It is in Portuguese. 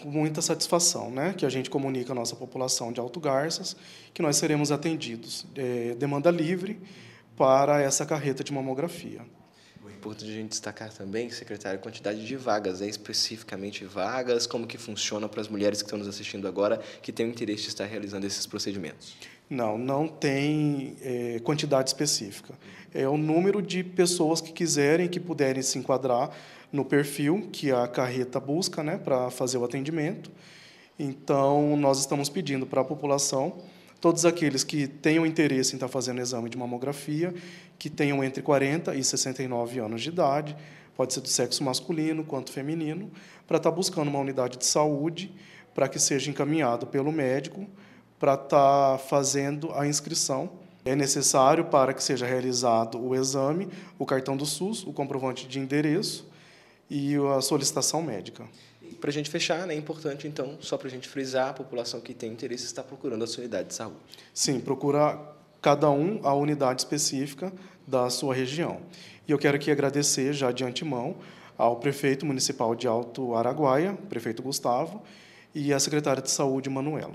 Com muita satisfação, né, que a gente comunica à nossa população de Alto Garças que nós seremos atendidos, é, demanda livre, para essa carreta de mamografia. importante a gente destacar também, secretário, a quantidade de vagas, é especificamente vagas, como que funciona para as mulheres que estão nos assistindo agora, que têm o interesse de estar realizando esses procedimentos. Não, não tem é, quantidade específica. É o número de pessoas que quiserem, que puderem se enquadrar no perfil que a carreta busca né, para fazer o atendimento. Então, nós estamos pedindo para a população, todos aqueles que tenham interesse em estar tá fazendo exame de mamografia, que tenham entre 40 e 69 anos de idade, pode ser do sexo masculino quanto feminino, para estar tá buscando uma unidade de saúde, para que seja encaminhado pelo médico para estar tá fazendo a inscrição. É necessário para que seja realizado o exame, o cartão do SUS, o comprovante de endereço e a solicitação médica. Para a gente fechar, né, é importante, então, só para a gente frisar, a população que tem interesse está procurando a sua unidade de saúde. Sim, procura cada um a unidade específica da sua região. E eu quero aqui agradecer já de antemão ao prefeito municipal de Alto Araguaia, prefeito Gustavo, e à secretária de saúde, Manuela.